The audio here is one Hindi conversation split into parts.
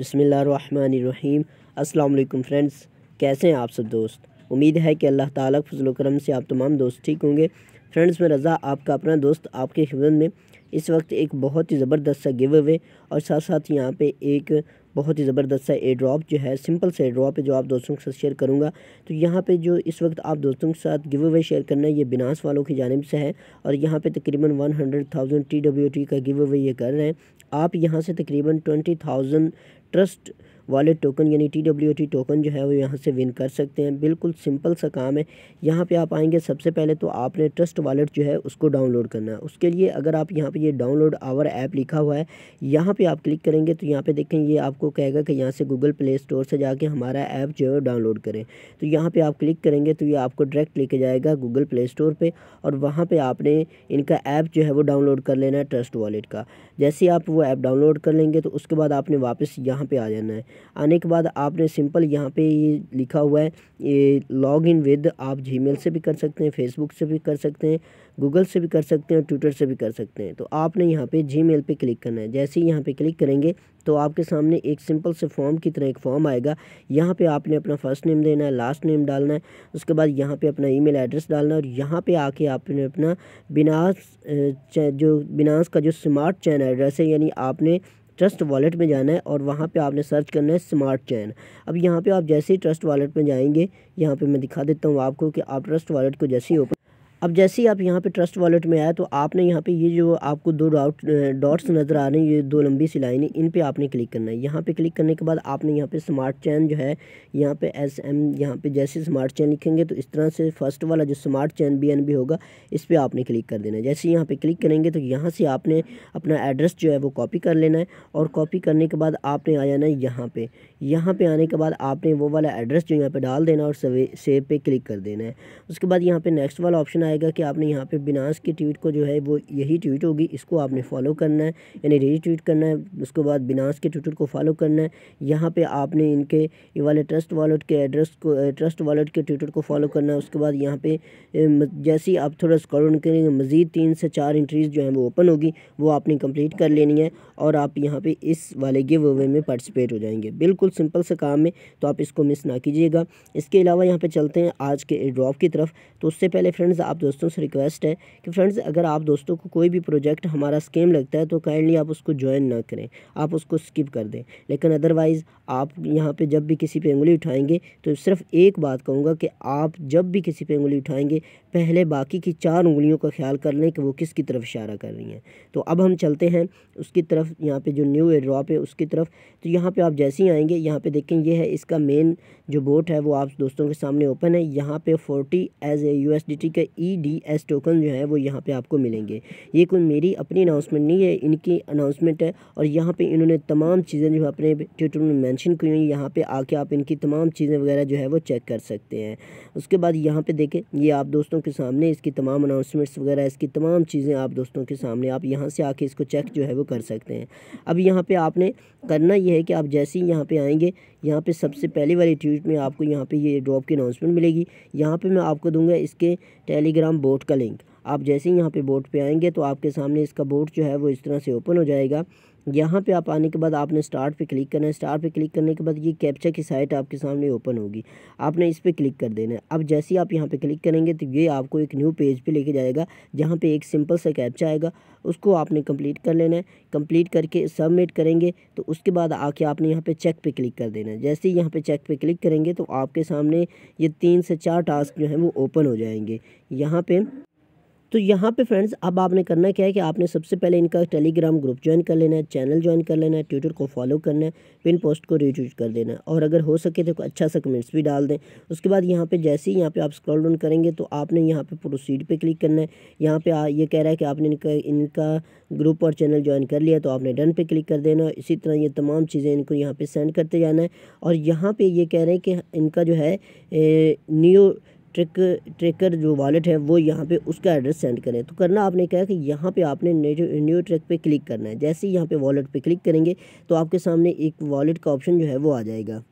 बसमीम अल्लाम फ्रेंड्स कैसे हैं आप सब दोस्त उम्मीद है कि अल्लाह ताला फजल करम से आप तमाम दोस्त ठीक होंगे फ्रेंड्स में रज़ा आपका अपना दोस्त आपके खिदमत में इस वक्त एक बहुत ही ज़बरदस्त सा गिव अवे और साथ साथ यहाँ पे एक बहुत ही ज़बरदस्त सा एयर ड्रॉप जो है सिंपल सा एयर ड्रॉप है जो आप दोस्तों के साथ शेयर करूँगा तो यहाँ पे जो इस वक्त आप दोस्तों के साथ गिव अवे शेयर करना है ये बिनास वालों की जानब से है और यहाँ पे तकरीबन one hundred thousand T W T का गिव अवे ये कर रहे हैं आप यहाँ से तकरीबन twenty thousand trust wallet token यानी टी डब्ल्यू टी टोकन जो है वो यहाँ से विन कर सकते हैं बिल्कुल सिंपल सा काम है यहाँ पे आप आएंगे सबसे पहले तो आपने ट्रस्ट वॉलेट जो है उसको डाउनलोड करना है उसके लिए अगर आप यहाँ पे ये डाउनलोड आवर ऐप लिखा हुआ है यहाँ पे आप क्लिक करेंगे तो यहाँ पे देखें ये आपको कहेगा कि यहाँ से गूगल प्ले स्टोर से जाके हमारा ऐप जो है डाउनलोड करें तो यहाँ पर आप क्लिक करेंगे तो ये आपको डायरेक्ट लेके जाएगा गूगल प्ले स्टोर पर और वहाँ पर आपने इनका ऐप जो है वो डाउनलोड कर लेना है ट्रस्ट वॉलेट का जैसे आप वो ऐप डाउनलोड कर लेंगे तो उसके बाद आपने वापस यहाँ पर आ जाना है आने के बाद आपने सिंपल यहाँ पे ये लिखा हुआ है ये लॉग इन विद आप जी से भी कर सकते हैं फेसबुक से भी कर सकते हैं गूगल से भी कर सकते हैं ट्विटर से भी कर सकते हैं तो आपने यहाँ पे मेल पर क्लिक करना है जैसे ही यहाँ पे क्लिक करेंगे तो आपके सामने एक सिंपल से फॉर्म की तरह एक फॉर्म आएगा यहाँ पे आपने अपना फर्स्ट नेम देना है लास्ट नेम डालना है उसके बाद यहाँ पे अपना ईमेल एड्रेस डालना है और यहाँ पे आके आपने अपना बिनास जो बिनास का जो स्मार्ट चैन एड्रेस है यानी आपने ट्रस्ट वॉलेट में जाना है और वहाँ पे आपने सर्च करना है स्मार्ट चैन अब यहाँ पे आप जैसे ही ट्रस्ट वॉलेट में जाएंगे यहाँ पे मैं दिखा देता हूँ आपको कि आप ट्रस्ट वॉलेट को जैसे ही ओपन अब जैसे ही आप यहाँ पे ट्रस्ट वॉलेट में आया तो आपने यहाँ पे ये जो आपको दो डॉट डॉट्स नज़र आ रहे हैं ये दो लंबी सी लाइन इन पे आपने क्लिक करना है यहाँ पे क्लिक करने के बाद आपने यहाँ पे स्मार्ट चैन जो है यहाँ पे एस एम यहाँ पे जैसे स्मार्ट चैन लिखेंगे तो इस तरह से फर्स्ट वाला जो smart chain B N B होगा इस पर आपने क्लिक कर देना है जैसे यहाँ पर क्लिक करेंगे तो यहाँ से आपने अपना एड्रेस जो है वो कॉपी कर लेना है और कॉपी करने के बाद आपने आ जाना है यहाँ पर यहाँ पर आने के बाद आपने वो वाला एड्रेस जो यहाँ पर डाल देना और सेव पे क्लिक कर देना है उसके बाद यहाँ पर नेक्स्ट वाला ऑप्शन आया आएगा कि आपने यहाँ पे बिनास की ट्वीट को जो है वो यही ट्वीट होगी इसको आपने फॉलो करना है यानी री ट्वीट करना है उसके बाद बिनास के ट्विटर को फॉलो करना है यहाँ पे आपने इनके ये वाले ट्रस्ट वॉलेट के एड्रेस को ट्रस्ट वॉलेट के ट्विटर को फॉलो करना है उसके बाद यहाँ पे जैसे ही आप थोड़ा स्क्रॉल करेंगे मज़ीद तीन से चार इंट्रीज़ जो है वो ओपन होगी वो आपने कम्प्लीट कर लेनी है और आप यहाँ पर इस वाले गिव अवे में पार्टिसिपेट हो जाएंगे बिल्कुल सिंपल से काम है तो आप इसको मिस ना कीजिएगा इसके अलावा यहाँ पर चलते हैं आज के ड्रॉप की तरफ तो उससे पहले फ्रेंड्स आप दोस्तों से रिक्वेस्ट है कि फ्रेंड्स अगर आप दोस्तों को कोई भी प्रोजेक्ट हमारा स्कीम लगता है तो काइंडली आप उसको ज्वाइन ना करें आप उसको स्किप कर दें लेकिन अदरवाइज़ आप यहाँ पे जब भी किसी पे उंगली उठाएंगे तो सिर्फ एक बात कहूँगा कि आप जब भी किसी पे उंगली उठाएंगे पहले बाकी की चार उंगलियों का ख्याल कर लें कि वो किसकी तरफ इशारा कर रही हैं तो अब हम चलते हैं उसकी तरफ यहाँ पे जो न्यू ड्रॉप है उसकी तरफ तो यहाँ पे आप जैसे ही आएंगे यहाँ पे देखें ये है इसका मेन जो बोट है वो आप दोस्तों के सामने ओपन है यहाँ पे फोर्टी एज ए यू का E e E D S token जो है वो यहाँ पे आपको मिलेंगे ये कोई मेरी अपनी अनाउंसमेंट नहीं है इनकी अनाउंसमेंट है और यहाँ पे इन्होंने तमाम चीज़ें जो है अपने ट्विटर में मेंशन की हुई यहाँ पे आके आप इनकी तमाम चीज़ें वगैरह जो है वो चेक कर सकते हैं उसके बाद यहाँ पे देखें ये आप दोस्तों के सामने इसकी तमाम अनाउंसमेंट्स वगैरह इसकी तमाम चीज़ें आप दोस्तों के सामने आप यहाँ से आके इसको चेक जो है वो कर सकते हैं अब यहाँ पर आपने करना यह है कि आप जैसे ही यहाँ पर आएँगे यहाँ पर सबसे पहली वाली ट्वीट में आपको यहाँ पर ये ड्रॉप की अनाउंसमेंट मिलेगी यहाँ पर मैं आपको दूँगा इसके टेली टेलीग्राम बोट का लिंक आप जैसे ही यहाँ पे बोट पे आएंगे तो आपके सामने इसका बोट जो है वो इस तरह से ओपन हो जाएगा यहाँ पे आप आने के बाद आपने स्टार्ट पे क्लिक करना है स्टार पे क्लिक करने के बाद ये कैप्चा की साइट आपके सामने ओपन होगी आपने इस पर क्लिक कर देना है अब जैसे ही आप यहाँ पे क्लिक करेंगे तो ये आपको एक न्यू पेज पे लेके जाएगा जहाँ पे एक सिंपल सा कैप्चा आएगा उसको आपने कंप्लीट कर लेना है कंप्लीट करके सबमिट करेंगे तो उसके बाद आके आपने यहाँ पर चेक पर क्लिक कर देना है जैसे ही यहाँ पर चेक पर क्लिक करेंगे तो आपके सामने ये तीन से चार टास्क जो हैं वो ओपन हो जाएंगे यहाँ पर तो यहाँ पे फ्रेंड्स अब आपने करना क्या है कि आपने सबसे पहले इनका टेलीग्राम ग्रुप ज्वाइन कर लेना है चैनल ज्वाइन कर लेना है ट्विटर को फॉलो करना है पिन पोस्ट को रिट्यूट कर देना है और अगर हो सके तो अच्छा सा कमेंट्स भी डाल दें उसके बाद यहाँ पे जैसे ही यहाँ पे आप स्क्रॉल डाउन करेंगे तो आपने यहाँ पे प्रोसीड पर क्लिक करना है यहाँ पर ये कह रहा है कि आपने इनका इनका ग्रुप और चैनल ज्वाइन कर लिया तो आपने डन पे क्लिक कर देना है इसी तरह ये तमाम चीज़ें इनको यहाँ पर सेंड करते जाना है और यहाँ पर ये कह रहे हैं कि इनका जो है न्यू ट्रिक ट्रेकर जो वॉलेट है वो यहाँ पे उसका एड्रेस सेंड करें तो करना आपने क्या है कि यहाँ पे आपने न्यू ट्रैक पे क्लिक करना है जैसे ही यहाँ पे वॉलेट पे क्लिक करेंगे तो आपके सामने एक वॉलेट का ऑप्शन जो है वो आ जाएगा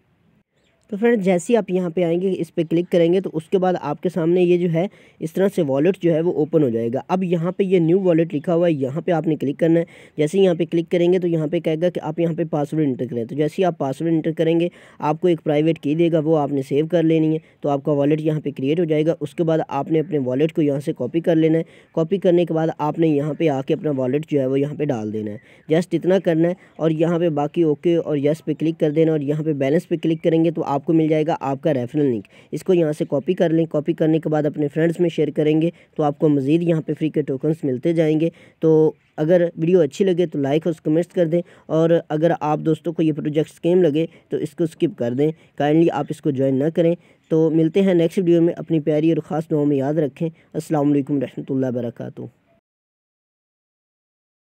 तो फ्रेंड जैसे ही आप यहाँ पे आएंगे इस पर क्लिक करेंगे तो उसके बाद आपके सामने ये जो है इस तरह से वॉलेट जो है वो ओपन हो जाएगा अब यहाँ पे ये न्यू वॉलेट लिखा हुआ है यहाँ पे आपने क्लिक करना है जैसे ही यहाँ पे क्लिक करेंगे तो यहाँ पे कहेगा कि आप यहाँ पे पासवर्ड इंटर करें तो जैसे ही आप पासवर्ड इंटर करेंगे आपको एक प्राइवेट की देगा वो आपने सेव कर लेनी है तो आपका वॉलेट यहाँ पर क्रिएट हो जाएगा उसके बाद आपने अपने वॉलेट को यहाँ से कॉपी कर लेना है कॉपी करने के बाद आपने यहाँ पर आके अपना वॉलेट जो है वो यहाँ पर डाल देना है जस्ट इतना करना है और यहाँ पर बाकी ओके और यस पे क्लिक कर देना और यहाँ पर बैलेंस पर क्लिक करेंगे तो आप आपको मिल जाएगा आपका रेफरल लिंक इसको यहाँ से कॉपी कर लें कॉपी करने के बाद अपने फ्रेंड्स में शेयर करेंगे तो आपको मज़ीद यहाँ पर फ्री के टोकन्स मिलते जाएंगे तो अगर वीडियो अच्छी लगे तो लाइक और कमेंट्स कर दें और अगर आप दोस्तों को ये प्रोजेक्ट स्केम लगे तो इसको स्किप कर दें काइंडली आप इसको ज्वाइन ना करें तो मिलते हैं नेक्स्ट वीडियो में अपनी प्यारी और ख़ास दुआ में याद रखें असल वरहमल वर्का